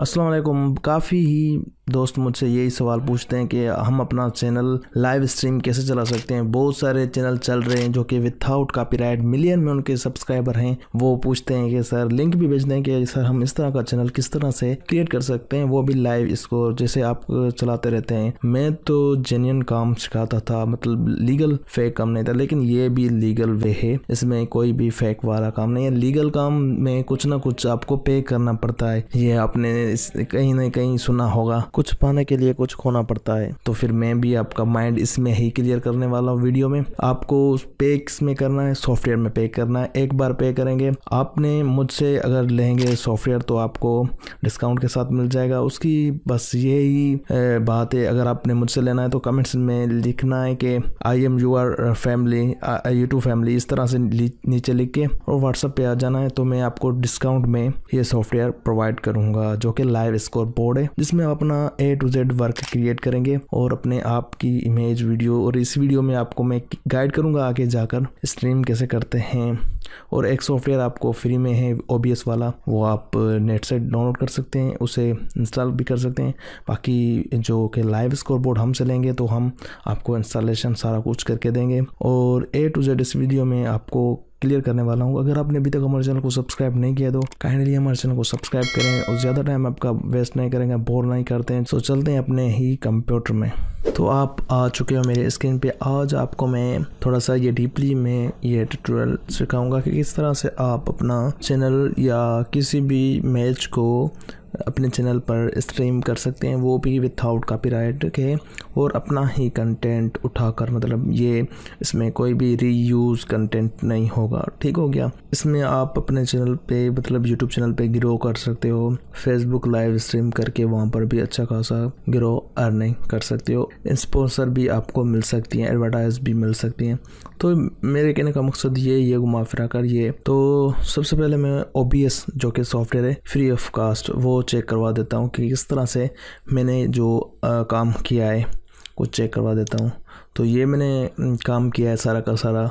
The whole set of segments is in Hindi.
अस्सलाम काफ़ी ही दोस्त मुझसे यही सवाल पूछते हैं कि हम अपना चैनल लाइव स्ट्रीम कैसे चला सकते हैं बहुत सारे चैनल चल रहे हैं जो कि विथआउट कापी मिलियन में उनके सब्सक्राइबर हैं वो पूछते हैं कि सर लिंक भी भेज दें कि सर हम इस तरह का चैनल किस तरह से क्रिएट कर सकते हैं वो भी लाइव इसको जैसे आप चलाते रहते हैं मैं तो जेन्यन काम सिखाता था मतलब लीगल फेक काम नहीं था लेकिन ये भी लीगल वे है इसमें कोई भी फेक वाला काम नहीं है लीगल काम में कुछ ना कुछ आपको पे करना पड़ता है ये आपने कहीं ना कहीं सुना होगा कुछ कुछ पाने के लिए कुछ खोना पड़ता है तो फिर मैं भी आपका माइंड इसमें ही क्लियर करने वाला हूँ वीडियो में आपको पे में करना है सॉफ्टवेयर में पे करना है एक बार पे करेंगे आपने मुझसे अगर लेंगे सॉफ्टवेयर तो आपको डिस्काउंट के साथ मिल जाएगा उसकी बस यही बात है अगर आपने मुझसे लेना है तो कमेंट्स में लिखना है कि I am you are family you too family इस तरह से नीचे लिख के और व्हाट्सअप पे आ जाना है तो मैं आपको डिस्काउंट में ये सॉफ्टवेयर प्रोवाइड करूँगा जो कि लाइव स्कोर बोर्ड है जिसमें अपना A to Z work create करेंगे और अपने आप की इमेज वीडियो और इस वीडियो में आपको मैं गाइड करूँगा आगे जाकर स्ट्रीम कैसे करते हैं और एक सॉफ्टवेयर आपको फ्री में है ओ वाला वो आप नेट से डाउनलोड कर सकते हैं उसे इंस्टॉल भी कर सकते हैं बाकी जो कि लाइव स्कोर बोर्ड हम से लेंगे तो हम आपको इंस्टॉलेशन सारा कुछ करके देंगे और ए टू जेड इस वीडियो में आपको क्लियर करने वाला हूँ अगर आपने अभी तक हमारे चैनल को सब्सक्राइब नहीं किया तो काइंडली हमारे चैनल को सब्सक्राइब करें और ज़्यादा टाइम आपका वेस्ट नहीं करेंगे बोर नहीं करते हैं तो चलते हैं अपने ही कंप्यूटर में तो आप आ चुके हो मेरे स्क्रीन पे आज आपको मैं थोड़ा सा ये डीपली में ये ट्यूटोरियल सिखाऊंगा कि किस तरह से आप अपना चैनल या किसी भी मैच को अपने चैनल पर स्ट्रीम कर सकते हैं वो भी विथआउट कॉपीराइट के और अपना ही कंटेंट उठाकर मतलब ये इसमें कोई भी रीयूज़ कंटेंट नहीं होगा ठीक हो गया इसमें आप अपने चैनल पे मतलब यूट्यूब चैनल पे ग्रो कर सकते हो फेसबुक लाइव स्ट्रीम करके वहाँ पर भी अच्छा खासा ग्रो अर्निंग कर सकते हो इस्पॉन्सर भी आपको मिल सकती हैं एडवर्टाइज भी मिल सकती हैं तो मेरे कहने का मकसद ये ये घुमा फिरा कर ये तो सबसे पहले मैं ओ जो कि सॉफ्टवेयर है फ्री ऑफ कास्ट वो चेक करवा देता हूँ कि किस तरह से मैंने जो आ, काम किया है वो चेक करवा देता हूँ तो ये मैंने काम किया है सारा का सारा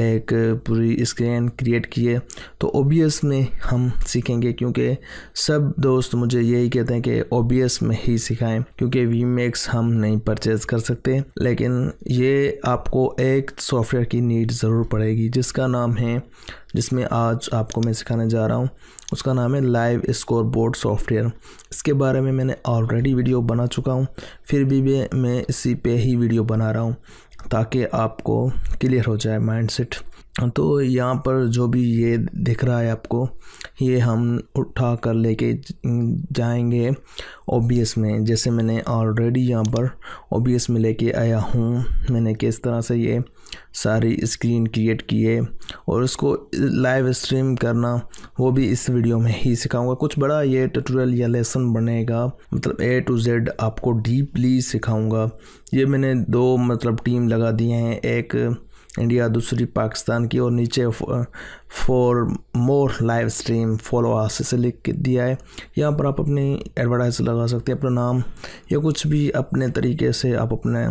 एक पूरी स्क्रीन क्रिएट की है तो ओ में हम सीखेंगे क्योंकि सब दोस्त मुझे यही कहते हैं कि ओ में ही सिखाएं क्योंकि वी मेक्स हम नहीं परचेज कर सकते लेकिन ये आपको एक सॉफ्टवेयर की नीड ज़रूर पड़ेगी जिसका नाम है जिसमें आज आपको मैं सिखाने जा रहा हूँ उसका नाम है लाइव स्कोर बोर्ड सॉफ्टवेयर इसके बारे में मैंने ऑलरेडी वीडियो बना चुका हूँ फिर भी मैं इसी पे ही वीडियो बना रहा हूँ ताकि आपको क्लियर हो जाए सेट तो यहाँ पर जो भी ये दिख रहा है आपको ये हम उठा कर लेके जाएंगे ओ में जैसे मैंने ऑलरेडी यहाँ पर ओ में लेके आया हूँ मैंने किस तरह से ये सारी स्क्रीन क्रिएट किए और उसको लाइव स्ट्रीम करना वो भी इस वीडियो में ही सिखाऊंगा कुछ बड़ा ये ट्यूटोरियल या लेसन बनेगा मतलब ए टू जेड आपको डीपली सिखाऊंगा ये मैंने दो मतलब टीम लगा दिए हैं एक इंडिया दूसरी पाकिस्तान की और नीचे for more live stream follow us से लिख दिया है यहाँ पर आप अपनी एडवर्टाइज लगा सकते हैं अपना नाम या कुछ भी अपने तरीके से आप अपने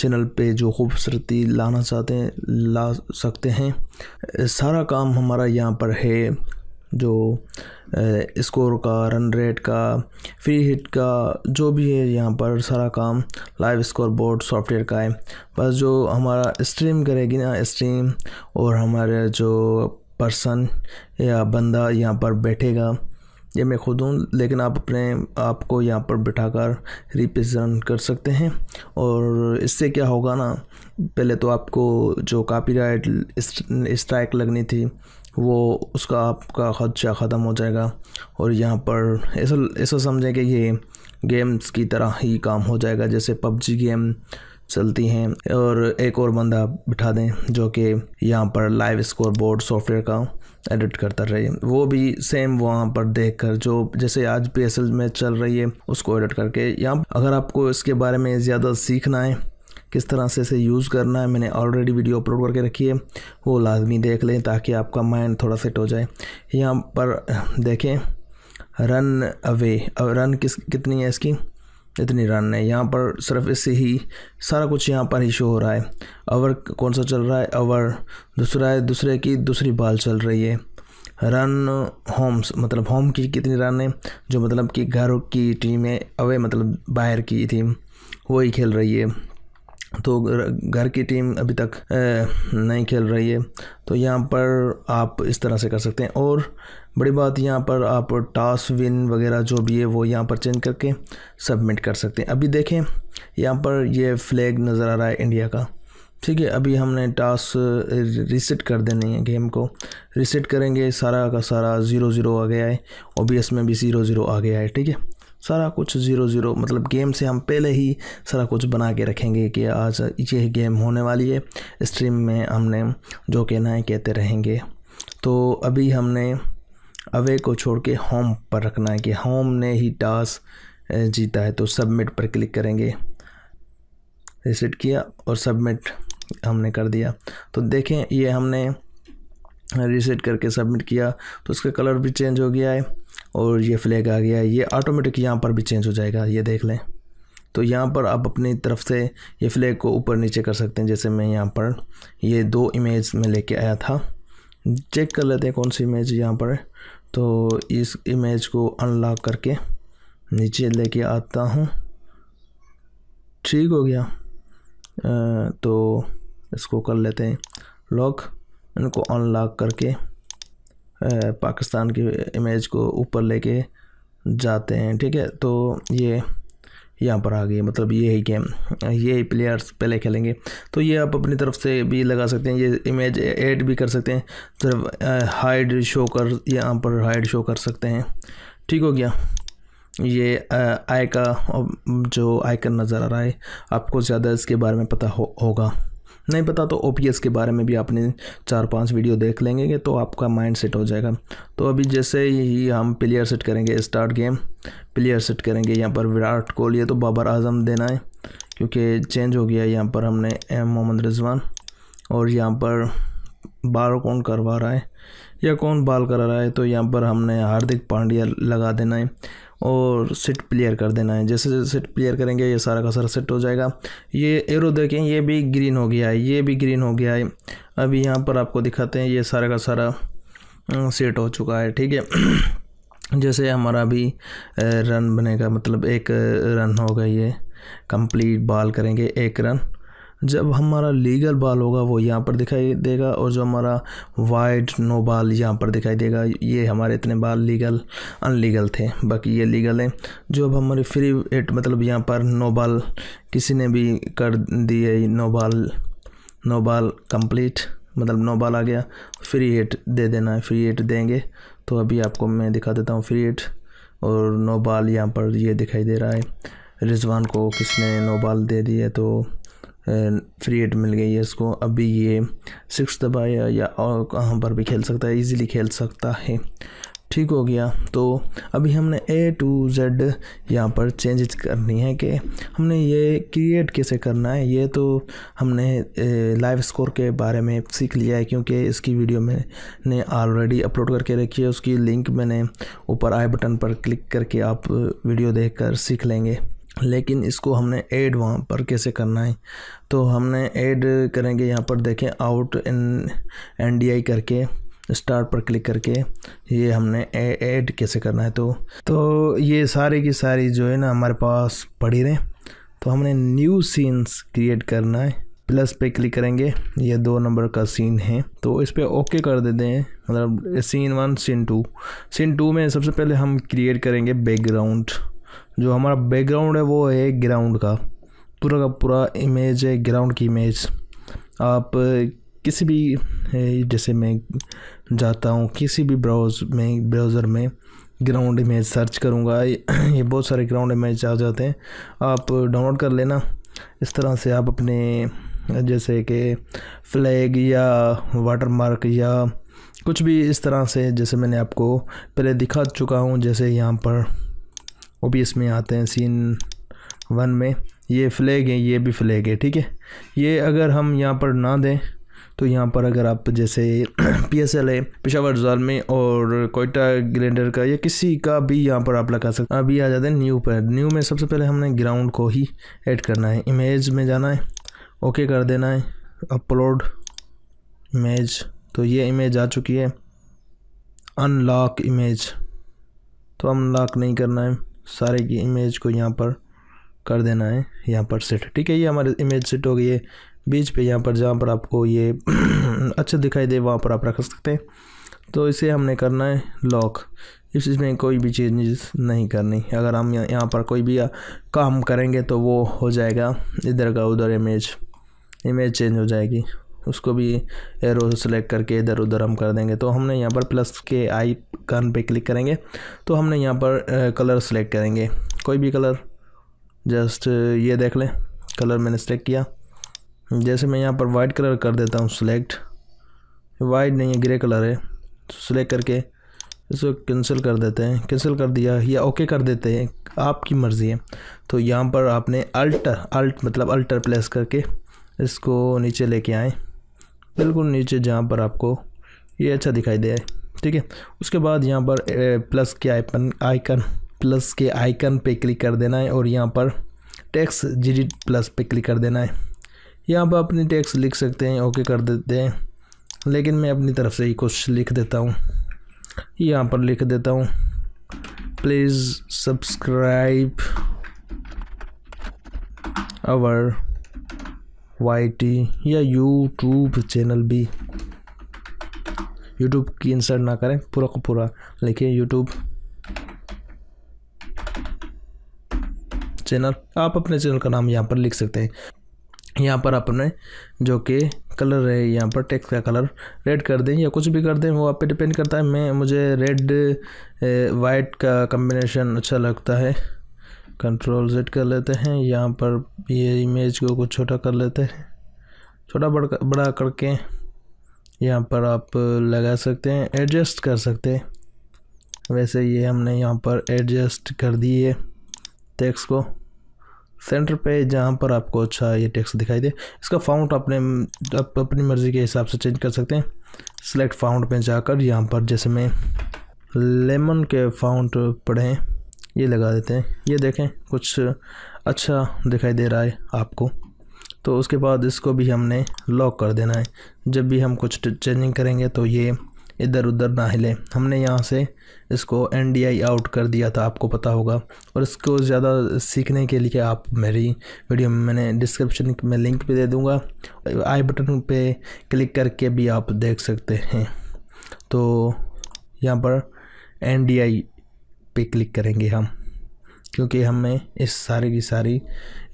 चैनल पे जो खूबसूरती लाना चाहते हैं ला सकते हैं सारा काम हमारा यहाँ पर है जो स्कोर का रन रेट का फ्री हिट का जो भी है यहाँ पर सारा काम लाइव स्कोर बोर्ड सॉफ्टवेयर का है बस जो हमारा स्ट्रीम करेगी ना स्ट्रीम और हमारे जो पर्सन या बंदा यहाँ पर बैठेगा ये मैं खुद हूँ लेकिन आप अपने आप को यहाँ पर बिठाकर रिप्रेजेंट कर सकते हैं और इससे क्या होगा ना पहले तो आपको जो राइट स्ट्राइक लगनी थी वो उसका आपका ख़दशा ख़त्म हो जाएगा और यहाँ पर ऐसा ऐसा समझें कि ये गेम्स की तरह ही काम हो जाएगा जैसे पबजी गेम चलती हैं और एक और बंदा बिठा दें जो कि यहाँ पर लाइव स्कोर बोर्ड सॉफ्टवेयर का एडिट करता रहे वो भी सेम वहाँ पर देख कर जो जैसे आज पी में चल रही है उसको एडिट करके यहाँ अगर आपको इसके बारे में ज़्यादा सीखना है किस तरह से इसे यूज़ करना है मैंने ऑलरेडी वीडियो अपलोड करके रखी है वो लाजमी देख लें ताकि आपका माइंड थोड़ा सेट हो जाए यहाँ पर देखें रन अवे रन किस कितनी है इसकी इतनी रन है यहाँ पर सिर्फ इससे ही सारा कुछ यहाँ पर ही शो हो रहा है अवर कौन सा चल रहा है अवर दूसरा है दूसरे की दूसरी बाल चल रही है रन होम्स मतलब होम की कितनी रन है जो मतलब कि घरों की टीम है अवे मतलब बाहर की टीम वही खेल रही है तो घर की टीम अभी तक नहीं खेल रही है तो यहाँ पर आप इस तरह से कर सकते हैं और बड़ी बात यहाँ पर आप टास विन वगैरह जो भी है वो यहाँ पर चेंज करके सबमिट कर सकते हैं अभी देखें यहाँ पर ये फ्लैग नज़र आ रहा है इंडिया का ठीक है अभी हमने टॉस रीसेट कर देनी है गेम को रीसेट करेंगे सारा का सारा ज़ीरो ज़ीरो आ गया है ओ में भी ज़ीरो ज़ीरो आ गया है ठीक है सारा कुछ ज़ीरो ज़ीरो मतलब गेम से हम पहले ही सारा कुछ बना के रखेंगे कि आज ये गेम होने वाली है स्ट्रीम में हमने जो कहना है कहते रहेंगे तो अभी हमने अवे को छोड़ के होम पर रखना है कि होम ने ही टास्क जीता है तो सबमिट पर क्लिक करेंगे रिसेट किया और सबमिट हमने कर दिया तो देखें ये हमने रिसेट करके सबमिट किया तो उसका कलर भी चेंज हो गया है और ये फ्लैग आ गया ये ऑटोमेटिक यहाँ पर भी चेंज हो जाएगा ये देख लें तो यहाँ पर आप अपनी तरफ से ये फ्लैग को ऊपर नीचे कर सकते हैं जैसे मैं यहाँ पर ये दो इमेज में लेके आया था चेक कर लेते हैं कौन सी इमेज यहाँ पर तो इस इमेज को अनलॉक करके नीचे लेके आता हूँ ठीक हो गया आ, तो इसको कर लेते हैं लॉक इनको अनलॉक करके पाकिस्तान की इमेज को ऊपर लेके जाते हैं ठीक है तो ये यहाँ पर आ गई मतलब ये है गेम ये प्लेयर्स पहले खेलेंगे तो ये आप अपनी तरफ से भी लगा सकते हैं ये इमेज ऐड भी कर सकते हैं सिर्फ हाइड शो कर यहाँ पर हाइड शो कर सकते हैं ठीक हो गया ये आई का जो आइकन नज़र आ रहा है आपको ज़्यादा इसके बारे में पता हो, होगा नहीं पता तो ओ के बारे में भी आपने चार पांच वीडियो देख लेंगे तो आपका माइंड सेट हो जाएगा तो अभी जैसे ही हम प्लेयर सेट करेंगे स्टार्ट गेम प्लेयर सेट करेंगे यहाँ पर विराट कोहली है तो बाबर आजम देना है क्योंकि चेंज हो गया है यहाँ पर हमने एम मोहम्मद रिजवान और यहाँ पर बाल कौन करवा रहा है या कौन बाल करा रहा है तो यहाँ पर हमने हार्दिक पांड्या लगा देना है और सेट प्लेयर कर देना है जैसे जैसे सेट प्लेयर करेंगे ये सारा का सारा सेट हो जाएगा ये एरो देखें ये भी ग्रीन हो गया है ये भी ग्रीन हो गया है अभी यहाँ पर आपको दिखाते हैं ये सारा का सारा सेट हो चुका है ठीक है जैसे हमारा भी रन बनेगा मतलब एक रन होगा ये कंप्लीट बॉल करेंगे एक रन जब हमारा लीगल बाल होगा वो यहाँ पर दिखाई देगा और जो हमारा वाइट नो बाल यहाँ पर दिखाई देगा ये हमारे इतने बाल लीगल अनलीगल थे बाकी ये लीगल हैं जो अब हमारे फ्री एट मतलब यहाँ पर नो बाल किसी ने भी कर दिए नो बाल नो बाल कंप्लीट मतलब नो बाल आ गया फ्री एट दे देना है फ्री एट देंगे तो अभी आपको मैं दिखा देता हूँ फ्री एट और नो बाल यहाँ पर ये दिखाई दे रहा है रिजवान को किसने नो बाल दे दिए तो फ्री हिट मिल गई है इसको अभी ये सिक्स दबाया या और कहाँ पर भी खेल सकता है इजीली खेल सकता है ठीक हो गया तो अभी हमने ए टू जेड यहाँ पर चेंजेस करनी है कि हमने ये क्रिएट कैसे करना है ये तो हमने लाइव स्कोर के बारे में सीख लिया है क्योंकि इसकी वीडियो मैंने ऑलरेडी अपलोड करके रखी है उसकी लिंक मैंने ऊपर आई बटन पर क्लिक करके आप वीडियो देखकर सीख लेंगे लेकिन इसको हमने ऐड वहाँ पर कैसे करना है तो हमने ऐड करेंगे यहाँ पर देखें out in N D I करके स्टार पर क्लिक करके ये हमने ऐड कैसे करना है तो तो ये सारे की सारी जो है ना हमारे पास पड़ी रहे तो हमने न्यू सीन्स क्रिएट करना है प्लस पे क्लिक करेंगे ये दो नंबर का सीन है तो इस पर ओके कर देते हैं मतलब scene one scene two scene two में सबसे पहले हम क्रिएट करेंगे बैकग्राउंड जो हमारा बैकग्राउंड है वो है ग्राउंड का पूरा का पूरा इमेज है ग्राउंड की इमेज आप किसी भी जैसे मैं जाता हूँ किसी भी ब्राउज में ब्राउज़र में ग्राउंड इमेज सर्च करूँगा ये बहुत सारे ग्राउंड इमेज आ जाते हैं आप डाउनलोड कर लेना इस तरह से आप अपने जैसे कि फ्लैग या वाटर मार्क या कुछ भी इस तरह से जैसे मैंने आपको पहले दिखा चुका हूँ जैसे यहाँ पर वो भी इसमें आते हैं सीन वन में ये फ्लैग है ये भी फ्लैग है ठीक है ये अगर हम यहाँ पर ना दें तो यहाँ पर अगर आप जैसे पी एस एल है पेशावर जाल में और कोयटा ग्रेंडर का या किसी का भी यहाँ पर आप लगा सकते हैं अभी आ जाते हैं न्यू पर न्यू में सबसे पहले हमने ग्राउंड को ही ऐड करना है इमेज में जाना है ओके कर देना है अपलोड इमेज तो ये इमेज आ चुकी है अनलॉक इमेज तो अनलॉक नहीं करना है सारे की इमेज को यहाँ पर कर देना है यहाँ पर सेट ठीक है ये हमारे इमेज सेट हो गई है बीच पे यहाँ पर जहाँ पर आपको ये अच्छा दिखाई दे वहाँ पर आप रख सकते हैं तो इसे हमने करना है लॉक इस इसमें कोई भी चेंजेस नहीं करनी अगर हम यहाँ पर कोई भी काम करेंगे तो वो हो जाएगा इधर का उधर इमेज इमेज चेंज हो जाएगी उसको भी एरो सेलेक्ट करके इधर उधर हम कर देंगे तो हमने यहाँ पर प्लस के आई कन पे क्लिक करेंगे तो हमने यहाँ पर कलर सेलेक्ट करेंगे कोई भी कलर जस्ट ये देख लें कलर मैंने सेलेक्ट किया जैसे मैं यहाँ पर वाइट कलर कर देता हूँ सेलेक्ट वाइट नहीं है ग्रे कलर है तो करके इसको कैंसिल कर देते हैं कैंसिल कर दिया या ओके कर देते हैं आपकी मर्ज़ी है तो यहाँ पर आपने अल्टर अल्ट मतलब अल्टर प्लेस करके इसको नीचे लेके आएँ बिल्कुल नीचे जहाँ पर आपको ये अच्छा दिखाई दे ठीक है उसके बाद यहाँ पर प्लस के आइकन आइकन प्लस के आइकन पे क्लिक कर देना है और यहाँ पर टैक्स जी प्लस पे क्लिक कर देना है यहाँ पर अपनी टैक्स लिख सकते हैं ओके कर देते हैं लेकिन मैं अपनी तरफ से ही कुछ लिख देता हूँ यहाँ पर लिख देता हूँ प्लीज़ सब्सक्राइब आवर वाई या यूट्यूब चैनल भी यूट्यूब की इंसर्ट ना करें पूरा को पूरा लिखिए यूट्यूब चैनल आप अपने चैनल का नाम यहाँ पर लिख सकते हैं यहाँ पर आपने जो कि कलर है यहाँ पर टेक्स्ट का कलर रेड कर दें या कुछ भी कर दें वो आप पे डिपेंड करता है मैं मुझे रेड वाइट का कम्बिनेशन अच्छा लगता है कंट्रोल जेड कर लेते हैं यहाँ पर ये इमेज को कुछ छोटा कर लेते हैं छोटा बड़ा बड़ा करके यहाँ पर आप लगा सकते हैं एडजस्ट कर सकते हैं वैसे ये हमने यहाँ पर एडजस्ट कर दिए टेक्स्ट को सेंटर पे जहाँ पर आपको अच्छा ये टेक्स्ट दिखाई दे इसका फाउंट अपने आप अपनी मर्ज़ी के हिसाब से चेंज कर सकते हैं सिलेक्ट फाउंट में जाकर यहाँ पर जैसे मैं लेमन के फाउंट पढ़ें ये लगा देते हैं ये देखें कुछ अच्छा दिखाई दे रहा है आपको तो उसके बाद इसको भी हमने लॉक कर देना है जब भी हम कुछ चेंजिंग करेंगे तो ये इधर उधर ना हिले हमने यहाँ से इसको एन आउट कर दिया था आपको पता होगा और इसको ज़्यादा सीखने के लिए आप मेरी वीडियो में मैंने डिस्क्रिप्शन में लिंक भी दे दूँगा आई बटन पे क्लिक करके भी आप देख सकते हैं तो यहाँ पर एन पे क्लिक करेंगे हम क्योंकि हमें इस सारी की सारी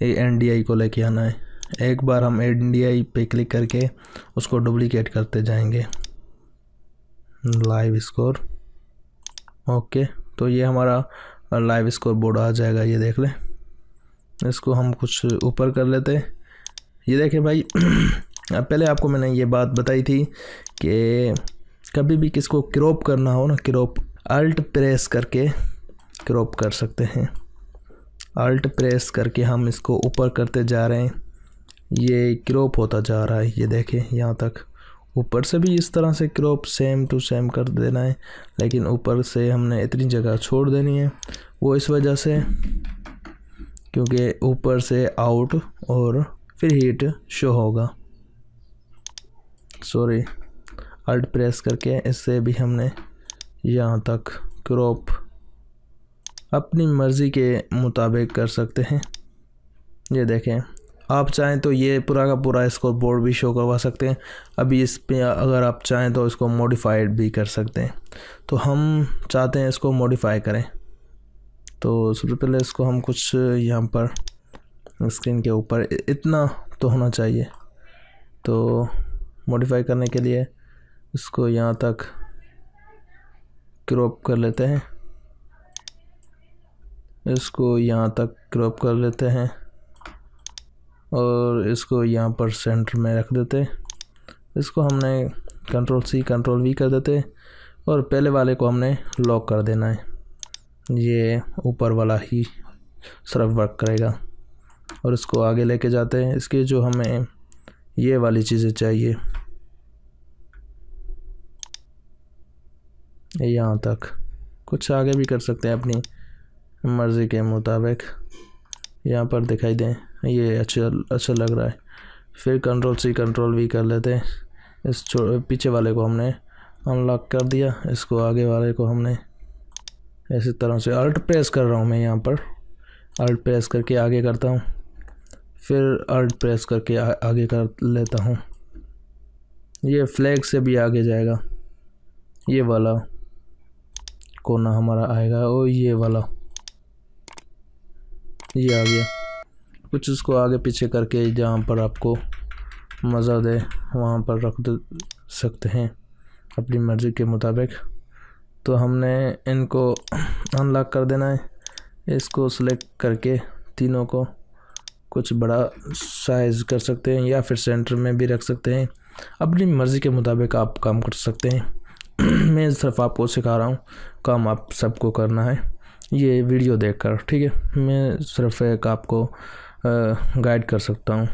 एन डी आई को लेके आना है एक बार हम एन डी आई पे क्लिक करके उसको डुप्लीकेट करते जाएंगे लाइव स्कोर ओके तो ये हमारा लाइव स्कोर बोर्ड आ जाएगा ये देख लें इसको हम कुछ ऊपर कर लेते ये देखें भाई पहले आपको मैंने ये बात बताई थी कि कभी भी किसको क्रॉप करना हो ना क्रॉप अल्ट प्रेस करके क्रॉप कर सकते हैं अल्ट प्रेस करके हम इसको ऊपर करते जा रहे हैं ये क्रॉप होता जा रहा है ये देखें यहाँ तक ऊपर से भी इस तरह से क्रॉप सेम टू सेम कर देना है लेकिन ऊपर से हमने इतनी जगह छोड़ देनी है वो इस वजह से क्योंकि ऊपर से आउट और फिर हीट शो होगा सॉरी अल्ट प्रेस करके इससे भी हमने यहाँ तक क्रॉप अपनी मर्ज़ी के मुताबिक कर सकते हैं ये देखें आप चाहें तो ये पूरा का पूरा इसको बोर्ड भी शो करवा सकते हैं अभी इस पर अगर आप चाहें तो इसको मॉडिफाइड भी कर सकते हैं तो हम चाहते हैं इसको मॉडिफाई करें तो सबसे पहले इसको हम कुछ यहाँ पर स्क्रीन के ऊपर इतना तो होना चाहिए तो मॉडिफाई करने के लिए इसको यहाँ तक क्रॉप कर लेते हैं इसको यहाँ तक क्रॉप कर लेते हैं और इसको यहाँ पर सेंटर में रख देते इसको हमने कंट्रोल सी कंट्रोल वी कर देते और पहले वाले को हमने लॉक कर देना है ये ऊपर वाला ही सिर्फ वर्क करेगा और इसको आगे लेके जाते हैं इसके जो हमें ये वाली चीज़ें चाहिए यहाँ तक कुछ आगे भी कर सकते हैं अपनी मर्ज़ी के मुताबिक यहाँ पर दिखाई दें ये अच्छा अच्छा लग रहा है फिर कंट्रोल सी कंट्रोल वी कर लेते हैं इस पीछे वाले को हमने अनलॉक कर दिया इसको आगे वाले को हमने इसी तरह से अल्ट प्रेस कर रहा हूँ मैं यहाँ पर अल्ट प्रेस करके आगे करता हूँ फिर अल्ट प्रेस करके आगे कर लेता हूँ ये फ्लैग से भी आगे जाएगा ये वाला कोना हमारा आएगा ओ ये वाला ये आ गया कुछ उसको आगे पीछे करके जहाँ पर आपको मज़ा दे वहाँ पर रख दे सकते हैं अपनी मर्ज़ी के मुताबिक तो हमने इनको अनलॉक कर देना है इसको सेलेक्ट करके तीनों को कुछ बड़ा साइज़ कर सकते हैं या फिर सेंटर में भी रख सकते हैं अपनी मर्ज़ी के मुताबिक आप काम कर सकते हैं मैं सिर्फ आपको सिखा रहा हूँ काम आप सबको करना है ये वीडियो देखकर ठीक है मैं सिर्फ एक आपको गाइड कर सकता हूँ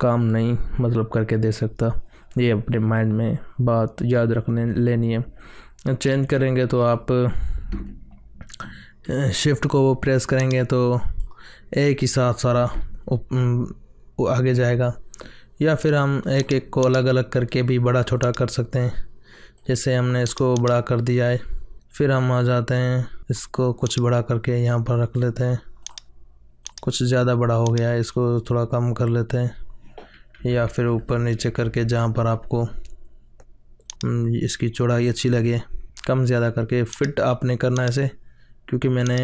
काम नहीं मतलब करके दे सकता ये अपने माइंड में बात याद रखने लेनी है चेंज करेंगे तो आप शिफ्ट को वो प्रेस करेंगे तो एक ही साथ सारा आगे जाएगा या फिर हम एक एक को अलग अलग करके भी बड़ा छोटा कर सकते हैं जैसे हमने इसको बड़ा कर दिया है फिर हम आ जाते हैं इसको कुछ बड़ा करके यहाँ पर रख लेते हैं कुछ ज़्यादा बड़ा हो गया है इसको थोड़ा कम कर लेते हैं या फिर ऊपर नीचे करके जहाँ पर आपको हम्म, इसकी चौड़ाई अच्छी लगे कम ज़्यादा करके फिट आपने करना है इसे क्योंकि मैंने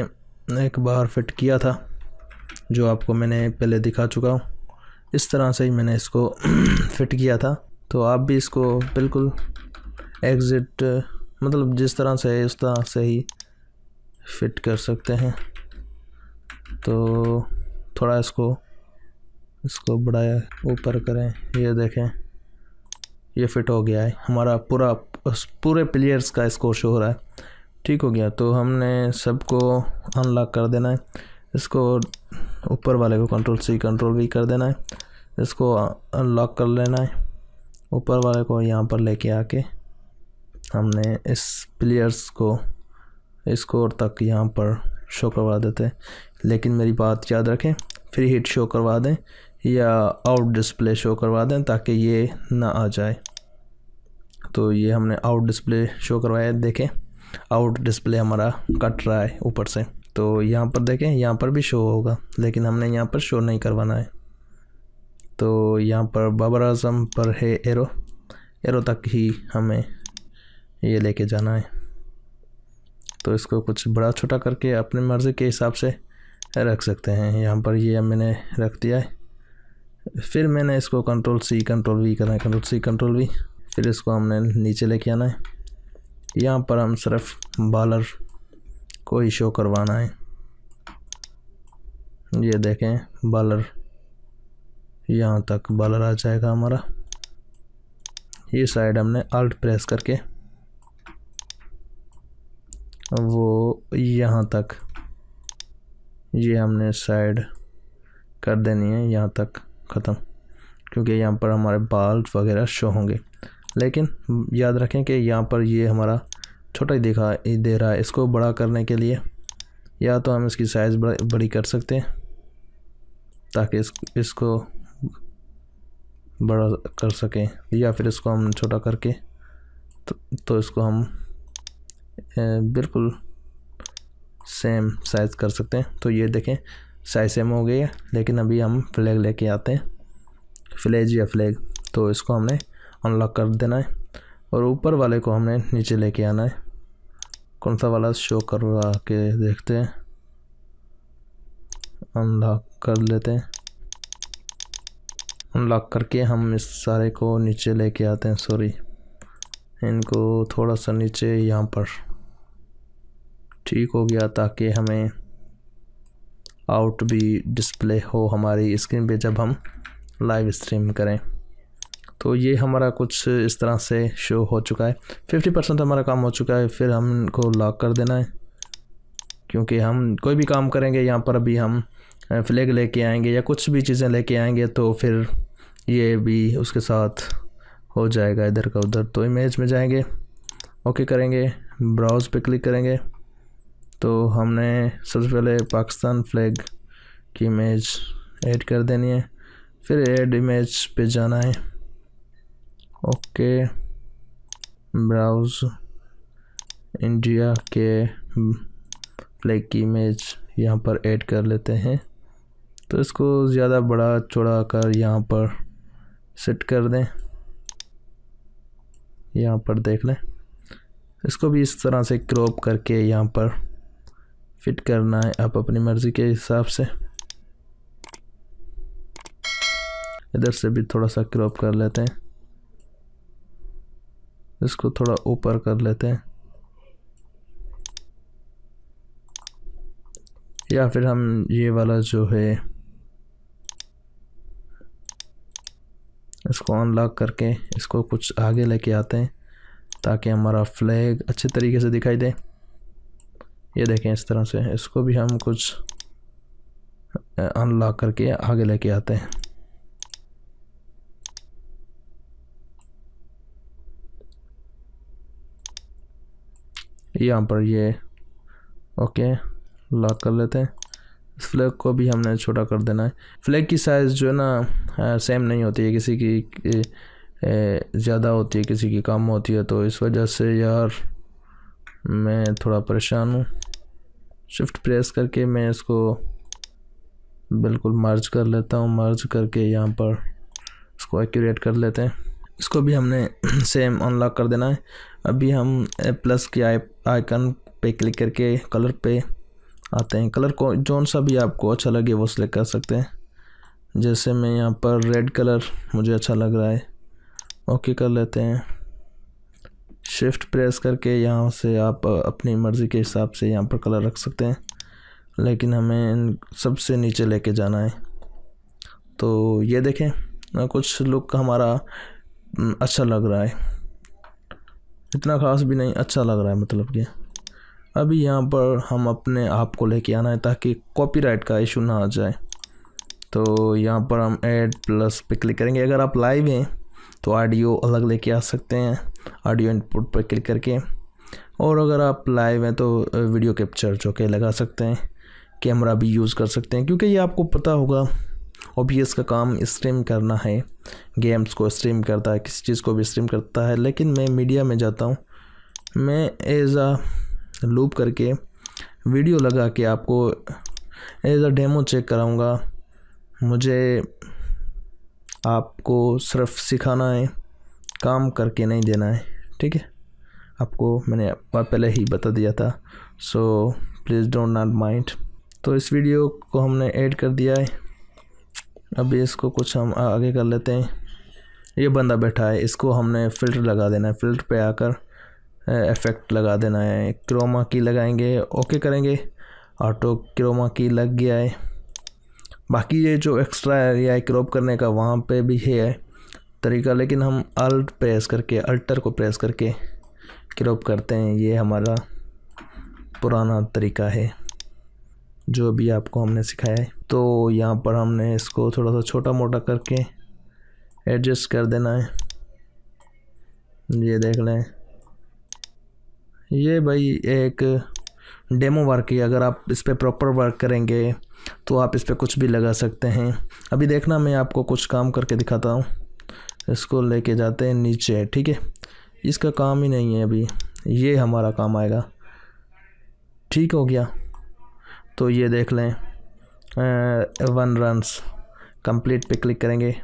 एक बार फिट किया था जो आपको मैंने पहले दिखा चुका हूँ इस तरह से ही मैंने इसको फिट किया था तो आप भी इसको बिल्कुल एग्ज़िट मतलब जिस तरह से है उस तरह से ही फिट कर सकते हैं तो थोड़ा इसको इसको बढ़ाया ऊपर करें ये देखें ये फिट हो गया है हमारा पूरा पूरे प्लेयर्स का स्कोर शो हो रहा है ठीक हो गया तो हमने सबको अनलॉक कर देना है इसको ऊपर वाले को कंट्रोल सी कंट्रोल भी कर देना है इसको अनलॉक कर लेना है ऊपर वाले को यहाँ पर लेके आके हमने इस प्लेयर्स को स्कोर तक यहाँ पर शो करवा देते लेकिन मेरी बात याद रखें फ्री हिट शो करवा दें या आउट डिस्प्ले शो करवा दें ताकि ये ना आ जाए तो ये हमने आउट डिस्प्ले शो करवाया देखें आउट डिस्प्ले हमारा कट रहा है ऊपर से तो यहाँ पर देखें यहाँ पर भी शो होगा लेकिन हमने यहाँ पर शो नहीं करवाना है तो यहाँ पर बाबर आजम पर है एरो एरो तक ही हमें ये लेके जाना है तो इसको कुछ बड़ा छोटा करके अपने मर्ज़ी के हिसाब से रख सकते हैं यहाँ पर ये मैंने रख दिया है फिर मैंने इसको कंट्रोल सी कंट्रोल वी करना है कंट्रोल सी कंट्रोल वी फिर इसको हमने नीचे लेके आना है यहाँ पर हम सिर्फ बॉलर को ही शो करवाना है ये देखें बॉलर यहाँ तक बॉलर आ जाएगा हमारा ये साइड हमने अल्ट प्रेस करके वो यहाँ तक ये हमने साइड कर देनी है यहाँ तक ख़त्म क्योंकि यहाँ पर हमारे बाल वगैरह शो होंगे लेकिन याद रखें कि यहाँ पर ये हमारा छोटा ही दिखा दे रहा है इसको बड़ा करने के लिए या तो हम इसकी साइज़ बड़ी कर सकते हैं ताकि इस इसको बड़ा कर सकें या फिर इसको हम छोटा करके तो, तो इसको हम बिल्कुल सेम साइज़ कर सकते हैं तो ये देखें साइज सेम हो गई है लेकिन अभी हम फ्लैग लेके आते हैं फ्लैज या फ्लैग तो इसको हमने अनलॉक कर देना है और ऊपर वाले को हमने नीचे लेके आना है कौन सा वाला शो करवा के देखते हैं अनलॉक कर लेते हैं अनलॉक करके हम इस सारे को नीचे लेके आते हैं सॉरी इनको थोड़ा सा नीचे यहाँ पर ठीक हो गया ताकि हमें आउट भी डिस्प्ले हो हमारी स्क्रीन पे जब हम लाइव स्ट्रीम करें तो ये हमारा कुछ इस तरह से शो हो चुका है फिफ्टी परसेंट हमारा काम हो चुका है फिर हमको लॉक कर देना है क्योंकि हम कोई भी काम करेंगे यहाँ पर अभी हम फ्लैग लेके आएंगे या कुछ भी चीज़ें लेके आएंगे तो फिर ये भी उसके साथ हो जाएगा इधर का उधर तो इमेज में जाएंगे ओके करेंगे ब्राउज़ पे क्लिक करेंगे तो हमने सबसे पहले पाकिस्तान फ्लैग की इमेज ऐड कर देनी है फिर ऐड इमेज पे जाना है ओके ब्राउज इंडिया के फ्लैग की इमेज यहाँ पर ऐड कर लेते हैं तो इसको ज़्यादा बड़ा चौड़ा कर यहाँ पर सेट कर दें यहाँ पर देख लें इसको भी इस तरह से क्रॉप करके यहाँ पर फिट करना है आप अपनी मर्ज़ी के हिसाब से इधर से भी थोड़ा सा क्रॉप कर लेते हैं इसको थोड़ा ऊपर कर लेते हैं या फिर हम ये वाला जो है इसको अनलॉक करके इसको कुछ आगे लेके आते हैं ताकि हमारा फ्लैग अच्छे तरीके से दिखाई दे ये देखें इस तरह से इसको भी हम कुछ अनलॉक करके आगे लेके आते हैं यहाँ पर ये ओके लॉक कर लेते हैं इस फ्लैग को भी हमने छोटा कर देना है फ्लैग की साइज़ जो है ना सेम नहीं होती है किसी की ज़्यादा होती है किसी की कम होती है तो इस वजह से यार मैं थोड़ा परेशान हूँ शिफ्ट प्रेस करके मैं इसको बिल्कुल मर्ज कर लेता हूँ मर्ज करके यहाँ पर इसको एक्यूरेट कर लेते हैं इसको भी हमने सेम अनलॉक कर देना है अभी हम प्लस के आइकन पे क्लिक करके कलर पे आते हैं कलर को जौन सा भी आपको अच्छा लगे वो सिलेक्ट कर सकते हैं जैसे मैं यहाँ पर रेड कलर मुझे अच्छा लग रहा है ओके कर लेते हैं शिफ्ट प्रेस करके यहाँ से आप अपनी मर्ज़ी के हिसाब से यहाँ पर कलर रख सकते हैं लेकिन हमें सबसे नीचे लेके जाना है तो ये देखें ना कुछ लुक हमारा अच्छा लग रहा है इतना ख़ास भी नहीं अच्छा लग रहा है मतलब कि अभी यहाँ पर हम अपने आप को लेके आना है ताकि कॉपीराइट का इशू ना आ जाए तो यहाँ पर हम ऐड प्लस पे क्लिक करेंगे अगर आप लाइव हैं तो ऑडियो अलग लेके आ सकते हैं ऑडियो इनपुट पर क्लिक करके और अगर आप लाइव हैं तो वीडियो कैप्चर जो के लगा सकते हैं कैमरा भी यूज़ कर सकते हैं क्योंकि ये आपको पता होगा ओबीएस का काम स्ट्रीम करना है गेम्स को स्ट्रीम करता है किसी चीज़ को भी स्ट्रीम करता है लेकिन मैं मीडिया में जाता हूँ मैं एज आ लूप करके वीडियो लगा के आपको एज अ डेमो चेक कराऊंगा मुझे आपको सिर्फ सिखाना है काम करके नहीं देना है ठीक है आपको मैंने पहले ही बता दिया था so please don't not mind तो इस वीडियो को हमने ऐड कर दिया है अभी इसको कुछ हम आगे कर लेते हैं ये बंदा बैठा है इसको हमने फ़िल्टर लगा देना है फ़िल्टर पे आकर इफेक्ट लगा देना है क्रोमा की लगाएंगे ओके करेंगे ऑटो क्रोमा की लग गया है बाकी ये जो एक्स्ट्रा एरिया है क्रॉप करने का वहाँ पे भी है तरीका लेकिन हम अल्ट प्रेस करके अल्टर को प्रेस करके क्रॉप करते हैं ये हमारा पुराना तरीका है जो भी आपको हमने सिखाया है तो यहाँ पर हमने इसको थोड़ा सा छोटा मोटा करके एडजस्ट कर देना है ये देख लें ये भाई एक डेमो वर्क है अगर आप इस पर प्रॉपर वर्क करेंगे तो आप इस पर कुछ भी लगा सकते हैं अभी देखना मैं आपको कुछ काम करके दिखाता हूँ इसको लेके जाते हैं नीचे ठीक है इसका काम ही नहीं है अभी ये हमारा काम आएगा ठीक हो गया तो ये देख लें वन रन्स कंप्लीट पे क्लिक करेंगे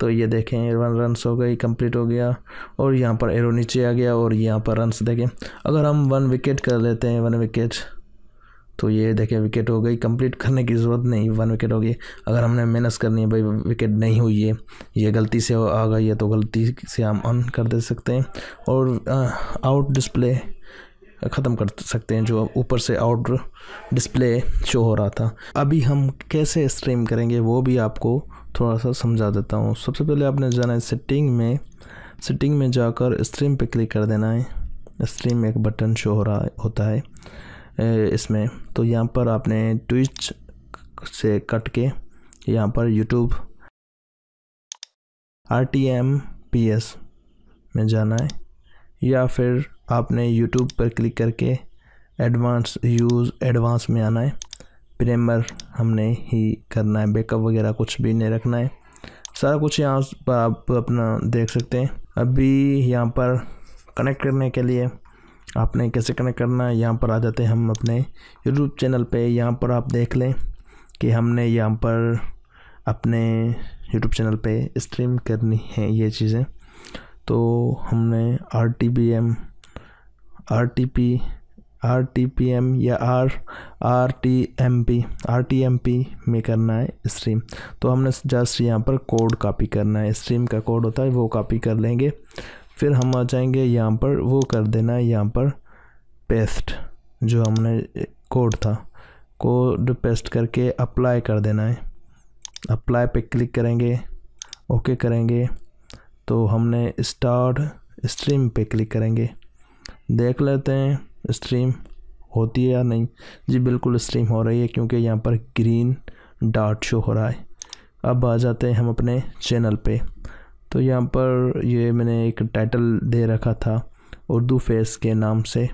तो ये देखें वन रनस हो गई कंप्लीट हो गया और यहाँ पर एरो नीचे आ गया और यहाँ पर रनस देखें अगर हम वन विकेट कर लेते हैं वन विकेट तो ये देखें विकेट हो गई कंप्लीट करने की ज़रूरत नहीं वन विकेट हो गई अगर हमने मेहनत करनी है भाई विकेट नहीं हुई है ये गलती से आ गई है तो गलती से हम ऑन कर दे सकते हैं और आउट डिस्प्ले ख़त्म कर सकते हैं जो ऊपर से आउट डिस्प्ले शो हो रहा था अभी हम कैसे स्ट्रीम करेंगे वो भी आपको थोड़ा सा समझा देता हूँ सबसे पहले आपने जाना है सेटिंग में सेटिंग में जाकर स्ट्रीम पे क्लिक कर देना है स्ट्रीम में एक बटन शो हो रहा होता है इसमें तो यहाँ पर आपने ट्विच से कट के यहाँ पर YouTube R T M P S में जाना है या फिर आपने यूट्यूब पर क्लिक करके एडवांस यूज़ एडवांस में आना है प्रेमर हमने ही करना है बैकअप वगैरह कुछ भी नहीं रखना है सारा कुछ यहाँ पर आप अपना देख सकते हैं अभी यहाँ पर कनेक्ट करने के लिए आपने कैसे कनेक्ट करना है यहाँ पर आ जाते हैं हम अपने यूट्यूब चैनल पे यहाँ पर आप देख लें कि हमने यहाँ पर अपने यूट्यूब चैनल पे स्ट्रीम करनी है ये चीज़ें तो हमने R T B M R T P R T P M या R R T M P R T M P में करना है स्ट्रीम तो हमने जस्ट यहाँ पर कोड कॉपी करना है स्ट्रीम का कोड होता है वो कॉपी कर लेंगे फिर हम आ जाएंगे यहाँ पर वो कर देना है यहाँ पर पेस्ट जो हमने कोड था कोड पेस्ट करके अप्लाई कर देना है अप्लाई पे क्लिक करेंगे ओके करेंगे तो हमने स्टार्ट स्ट्रीम पे क्लिक करेंगे देख लेते हैं स्ट्रीम होती है या नहीं जी बिल्कुल स्ट्रीम हो रही है क्योंकि यहाँ पर ग्रीन डार्ट शो हो रहा है अब आ जाते हैं हम अपने चैनल पे तो यहाँ पर ये मैंने एक टाइटल दे रखा था उर्दू फेस के नाम से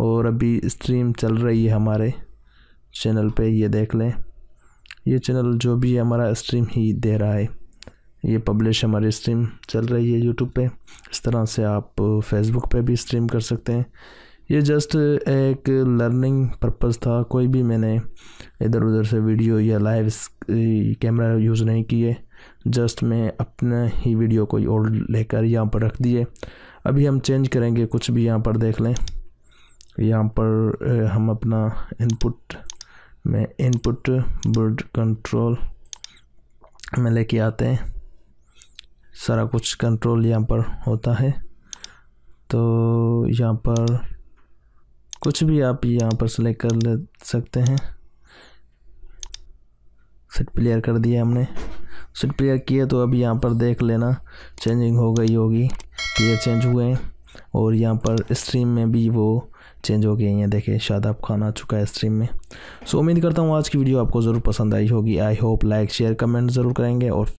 और अभी स्ट्रीम चल रही है हमारे चैनल पे ये देख लें ये चैनल जो भी हमारा स्ट्रीम ही दे रहा है ये पब्लिश हमारी स्ट्रीम चल रही है यूट्यूब पे इस तरह से आप फेसबुक पे भी स्ट्रीम कर सकते हैं ये जस्ट एक लर्निंग पर्पस था कोई भी मैंने इधर उधर से वीडियो या लाइव कैमरा यूज़ नहीं किए जस्ट मैं अपने ही वीडियो को ओल्ड लेकर यहाँ पर रख दिए अभी हम चेंज करेंगे कुछ भी यहाँ पर देख लें यहाँ पर हम अपना इनपुट में इनपुट बर्ड कंट्रोल में लेके आते हैं सारा कुछ कंट्रोल यहाँ पर होता है तो यहाँ पर कुछ भी आप यहाँ पर सेलेक्ट कर ले सकते हैं सेट प्लेयर कर दिया हमने सेट प्लेयर किए तो अब यहाँ पर देख लेना चेंजिंग हो गई होगी प्लेयर चेंज हुए हैं और यहाँ पर स्ट्रीम में भी वो चेंज हो गई हैं देखिए शादाब खान आ चुका है स्ट्रीम में सो उम्मीद करता हूँ आज की वीडियो आपको ज़रूर पसंद आई होगी I hope like share comment ज़रूर करेंगे और